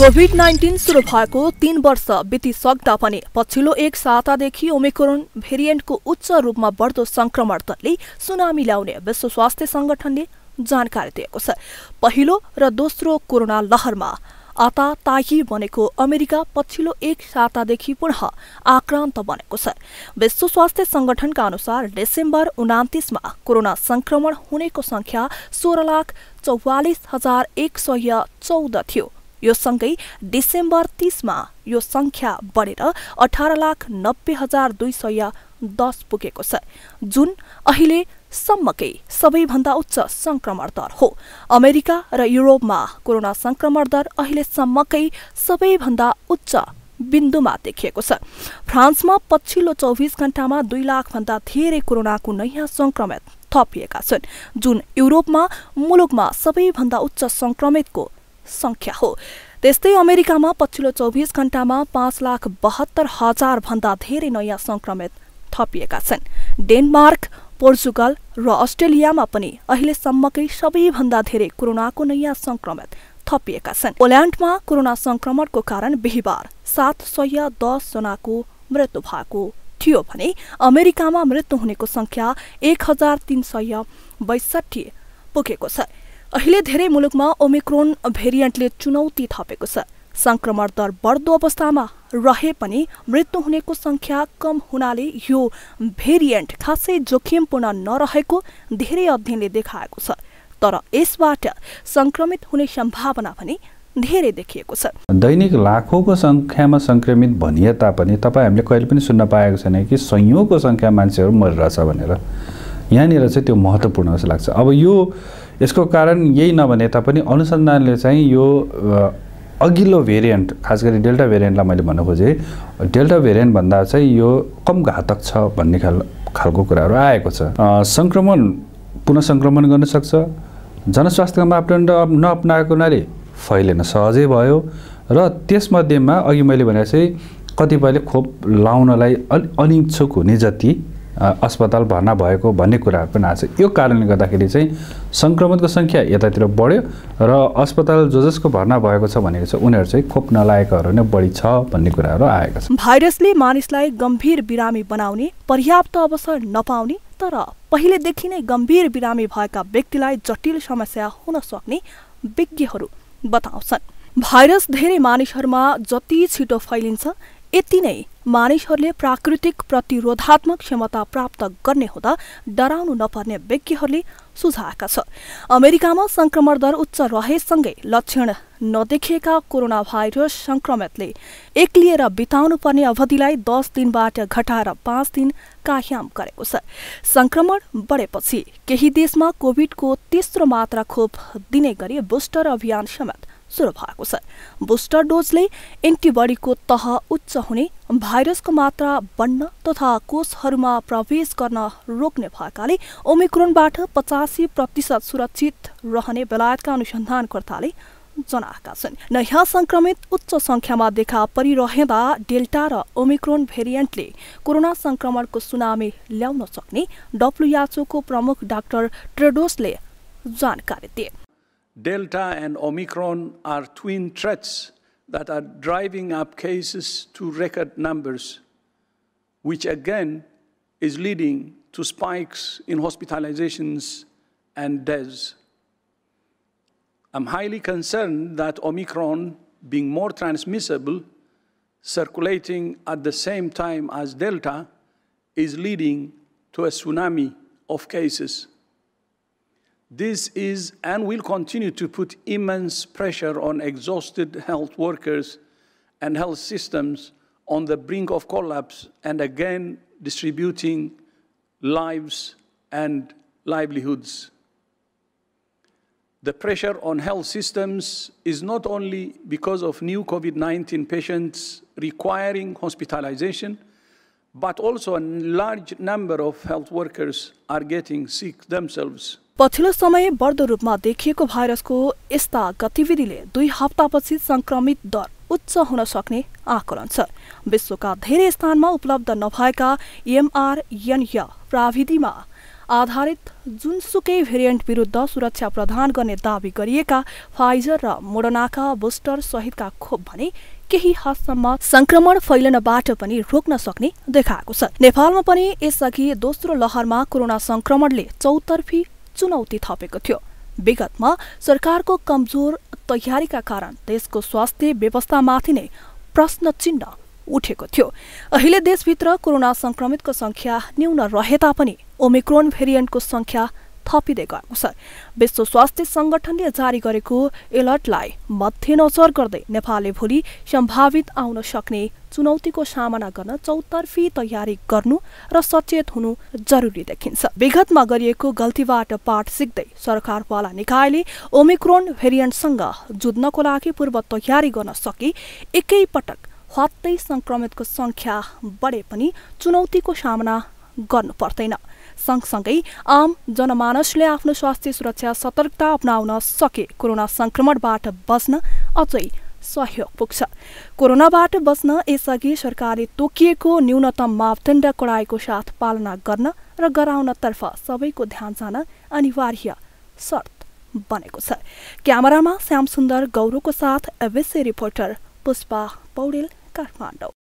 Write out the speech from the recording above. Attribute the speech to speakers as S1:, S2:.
S1: Covid nineteen सुरु भएको तीन वर्ष बितिसक्दा पनि पछिल्लो एक सातादेखि ओमिक्रोन भेरिएन्टको उच्च रूपमा बढ्दो संक्रमण दरले सुनामी ल्याउने विश्व स्वास्थ्य संगठनले जानकारी दिएको छ पहिलो र दोस्रो कोरोना लहरमा आताताही बनेको अमेरिका पछिल्लो एक सातादेखि पुनः आक्रान्त बनेको छ विश्व स्वास्थ्य संगठनका अनुसार डिसेम्बर उनातिसमा कोरोना संक्रमण हुनेको संख्या सोह्र लाख चौवालिस हजार एक सय चौध थियो यो सँगै डिसेम्बर तीसमा यो सङ्ख्या बढेर अठार लाख नब्बे हजार दुई सय दस पुगेको छ जुन अहिले सम्मकै सबैभन्दा उच्च संक्रमण दर हो अमेरिका र युरोपमा कोरोना संक्रमण दर अहिलेसम्मकै सबैभन्दा उच्च बिन्दुमा देखिएको छ फ्रान्समा पछिल्लो चौबिस घण्टामा दुई लाखभन्दा धेरै कोरोनाको नयाँ संक्रमित थपिएका छन् जुन युरोपमा मुलुकमा सबैभन्दा उच्च संक्रमितको सङ्ख्या हो त्यस्तै अमेरिकामा पछिल्लो चौबिस घण्टामा पाँच लाख बहत्तर हजारभन्दा धेरै नयाँ संक्रमित थपिएका छन् डेनमार्क पोर्चुगल र अस्ट्रेलियामा पनि अहिलेसम्मकै सबैभन्दा धेरै कोरोनाको नयाँ संक्रमित थपिएका छन् पोल्यान्डमा कोरोना संक्रमणको कारण बिहिबार सात सय दसजनाको मृत्यु भएको थियो भने अमेरिकामा मृत्यु हुनेको संख्या एक हजार तिन सय बैसठी पुगेको छ अहिले धेरै मुलुकमा ओमिक्रोन भेरिएन्टले चुनौती थपेको छ सङ्क्रमण दर बढ्दो अवस्थामा रहे पनि मृत्यु हुनेको सङ्ख्या कम हुनाले यो भेरिएन्ट खासै जोखिमपूर्ण नरहेको धेरै अध्ययनले देखाएको छ तर यसबाट सङ्क्रमित हुने सम्भावना पनि धेरै देखिएको छ
S2: दैनिक लाखौँको सङ्ख्यामा सङ्क्रमित भनिए तापनि तपाईँ हामीले कहिले पनि सुन्न पाएको छैन कि सयौँको सङ्ख्या मान्छेहरू मरिरहेछ भनेर यहाँनिर चाहिँ त्यो महत्त्वपूर्ण जस्तो लाग्छ अब यो यसको कारण यही नभने तापनि अनुसन्धानले चाहिँ यो अघिल्लो भेरिएन्ट खास गरी डेल्टा भेरिएन्टलाई मैले भन्न खोजेँ डेल्टा भन्दा चाहिँ यो कम घातक छ भन्ने खाल खालको कुराहरू आएको छ सङ्क्रमण पुनः सङ्क्रमण गर्न सक्छ जनस्वास्थ्य मापदण्ड नअपनाएको हुनाले फैलिन सहजै भयो र त्यसमध्येमा अघि मैले भने चाहिँ कतिपयले खोप लाउनलाई अलि अनिच्छुक हुने जति अस्पताल भर्ना भएको भन्ने कुराहरू पनि आएको छ यो कारणले गर्दाखेरि चाहिँ सङ्क्रमितको सङ्ख्या यतातिर बढ्यो र अस्पताल जो जसको भर्ना भएको छ भनेको छ उनीहरू चाहिँ खोप नलाएकाहरू नै बढी छ भन्ने कुराहरू आएका छन्
S1: भाइरसले मानिसलाई गम्भीर बिरामी बनाउने पर्याप्त अवसर नपाउने तर पहिलेदेखि नै गम्भीर बिरामी भएका व्यक्तिलाई जटिल समस्या हुन सक्ने विज्ञहरू बताउँछन् भाइरस धेरै मानिसहरूमा जति छिटो फैलिन्छ यति नै मानिसहरूले प्राकृतिक प्रतिरोधात्मक क्षमता प्राप्त गर्ने हुँदा डराउनु नपर्ने व्यक्तिहरूले सुझाएका छ अमेरिकामा संक्रमण दर उच्च रहेसँगै लक्षण नदेखिएका कोरोना भाइरस संक्रमितले एक्लिएर बिताउनु पर्ने अवधिलाई दस दिनबाट घटाएर पाँच दिन कायम गरेको छ संक्रमण बढेपछि केही देशमा कोभिडको तेस्रो मात्रा खोप दिने गरी बुस्टर अभियान समेत सुरु भएको छ बुस्टर डोजले एन्टिबडीको तह उच्च हुने भाइरसको मात्रा बढ्न तथा कोषहरूमा प्रवेश गर्न रोक्ने भएकाले ओमिक्रोनबाट पचासी प्रतिशत सुरक्षित रहने बेलायतका अनुसन्धानकर्ताले जनाएका छन् नयाँ संक्रमित उच्च संख्यामा देखा परिरहेँदा डेल्टा र ओमिक्रोन भेरिएन्टले कोरोना संक्रमणको सुनामी ल्याउन सक्ने डब्लुएचओको प्रमुख डाक्टर ट्रेडोसले जानकारी दिए
S3: Delta and Omicron are twin threats that are driving up cases to record numbers, which again is leading to spikes in hospitalizations and deaths. I'm highly concerned that Omicron, being more transmissible, circulating at the same time as Delta, is leading to a tsunami of cases. This is and will continue to put immense pressure on exhausted health workers and health systems on the brink of collapse and again distributing lives and livelihoods. The pressure on health systems is not only because of new COVID-19 patients requiring hospitalization, but also a large number of health workers are getting sick themselves.
S1: पछिल्लो समय बढ्दो रूपमा देखिएको भाइरसको यस्ता गतिविधिले दुई हप्तापछि संक्रमित दर उच्च हुन सक्ने आकलन छ विश्वका धेरै स्थानमा उपलब्ध नभएका एमआरएनय प्राविधिमा आधारित जुनसुकै भेरिएन्ट विरुद्ध सुरक्षा प्रदान गर्ने दावी गरिएका फाइजर र मोडनाका बुस्टर सहितका खोप भने केही हदसम्म संक्रमण फैलनबाट पनि रोक्न सक्ने देखाएको छ नेपालमा पनि यसअघि दोस्रो लहरमा कोरोना संक्रमणले चौतर्फी चुनौती थपेको थियो विगतमा सरकारको कमजोर तयारीका कारण देशको स्वास्थ्य व्यवस्थामाथि नै प्रश्न चिन्ह उठेको थियो अहिले देशभित्र कोरोना संक्रमितको संख्या न्यून रहे तापनि ओमिक्रोन भेरिएन्टको संख्या थपिँदै गएको छ विश्व स्वास्थ्य सङ्गठनले जारी गरेको एलर्टलाई मध्यनजर गर्दै नेपालले भोलि सम्भावित आउन सक्ने चुनौतीको सामना गर्न चौतर्फी तयारी गर्नु र सचेत हुनु जरुरी देखिन्छ विगतमा गरिएको गल्तीबाट पाठ सिक्दै सरकारवाला निकायले ओमिक्रोन भेरिएन्टसँग जुझ्नको लागि पूर्व तयारी गर्न सके एकै पटक हत्तै सङ्क्रमितको सङ्ख्या बढे पनि चुनौतीको सामना गर्नु पर्दैन सँगसँगै आम जनमानसले आफ्नो स्वास्थ्य सुरक्षा सतर्कता अपनाउन सके कोरोना संक्रमणबाट बस्न अझै सहयोग पुग्छ कोरोनाबाट बस्न यसअघि सरकारले तोकिएको न्यूनतम मापदण्ड कडाएको साथ पालना गर्न र गराउनतर्फ सबैको ध्यान जान अनिवार्य शर्त बनेको छ क्यामेरामा श्यामसुन्दर गौरोको साथ एबिसी रिपोर्टर पुष्पा पौडेल काठमाडौँ